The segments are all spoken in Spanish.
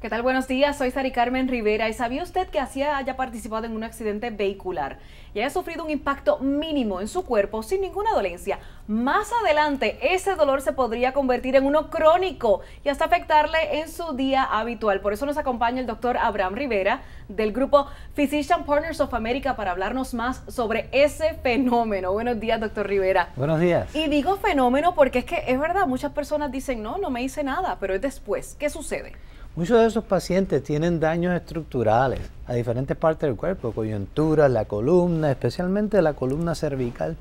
¿Qué tal? Buenos días, soy Sari Carmen Rivera y ¿sabía usted que Asia haya participado en un accidente vehicular y haya sufrido un impacto mínimo en su cuerpo sin ninguna dolencia? Más adelante, ese dolor se podría convertir en uno crónico y hasta afectarle en su día habitual. Por eso nos acompaña el doctor Abraham Rivera del grupo Physician Partners of America para hablarnos más sobre ese fenómeno. Buenos días, doctor Rivera. Buenos días. Y digo fenómeno porque es que es verdad, muchas personas dicen, no, no me hice nada, pero es después. ¿Qué sucede? Muchos de esos pacientes tienen daños estructurales a diferentes partes del cuerpo, coyuntura, la columna, especialmente la columna cervical.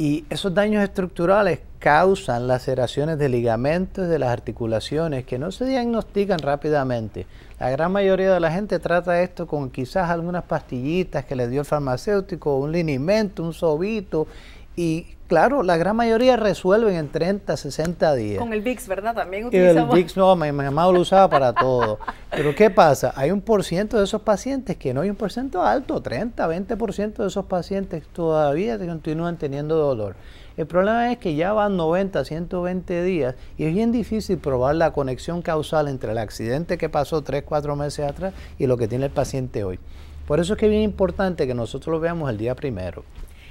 Y esos daños estructurales causan laceraciones de ligamentos de las articulaciones que no se diagnostican rápidamente. La gran mayoría de la gente trata esto con quizás algunas pastillitas que le dio el farmacéutico, un linimento, un sobito, y claro, la gran mayoría resuelven en 30, 60 días. Con el VIX, ¿verdad? También utilizamos. El VIX, no, mi, mamá lo usaba para todo. Pero ¿qué pasa? Hay un por ciento de esos pacientes que no hay un por ciento alto, 30, 20% por ciento de esos pacientes todavía continúan teniendo dolor. El problema es que ya van 90, 120 días y es bien difícil probar la conexión causal entre el accidente que pasó 3, 4 meses atrás y lo que tiene el paciente hoy. Por eso es que es bien importante que nosotros lo veamos el día primero.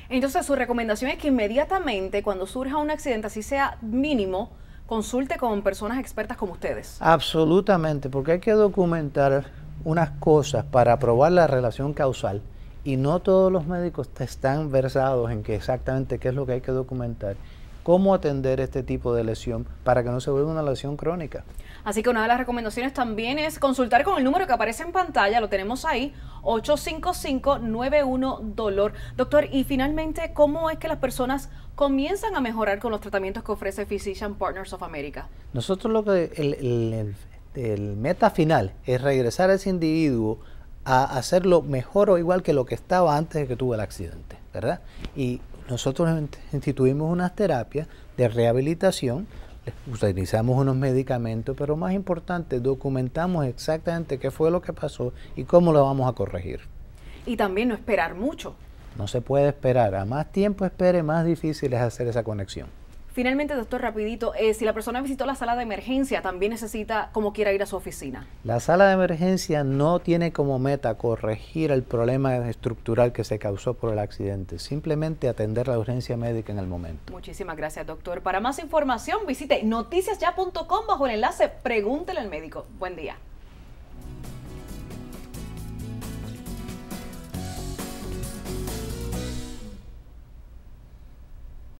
Entonces su recomendación es que inmediatamente cuando surja un accidente, así sea mínimo, consulte con personas expertas como ustedes. Absolutamente, porque hay que documentar unas cosas para probar la relación causal y no todos los médicos están versados en que exactamente qué es lo que hay que documentar cómo atender este tipo de lesión para que no se vuelva una lesión crónica. Así que una de las recomendaciones también es consultar con el número que aparece en pantalla, lo tenemos ahí, 855-91-DOLOR. Doctor, y finalmente, ¿cómo es que las personas comienzan a mejorar con los tratamientos que ofrece Physician Partners of America? Nosotros lo que, el, meta final es regresar a ese individuo a hacerlo mejor o igual que lo que estaba antes de que tuvo el accidente, ¿verdad? Y nosotros instituimos unas terapias de rehabilitación, utilizamos unos medicamentos, pero más importante, documentamos exactamente qué fue lo que pasó y cómo lo vamos a corregir. Y también no esperar mucho. No se puede esperar. A más tiempo espere, más difícil es hacer esa conexión. Finalmente, doctor, rapidito, eh, si la persona visitó la sala de emergencia, también necesita como quiera ir a su oficina. La sala de emergencia no tiene como meta corregir el problema estructural que se causó por el accidente, simplemente atender la urgencia médica en el momento. Muchísimas gracias, doctor. Para más información, visite noticiasya.com bajo el enlace Pregúntele al médico. Buen día.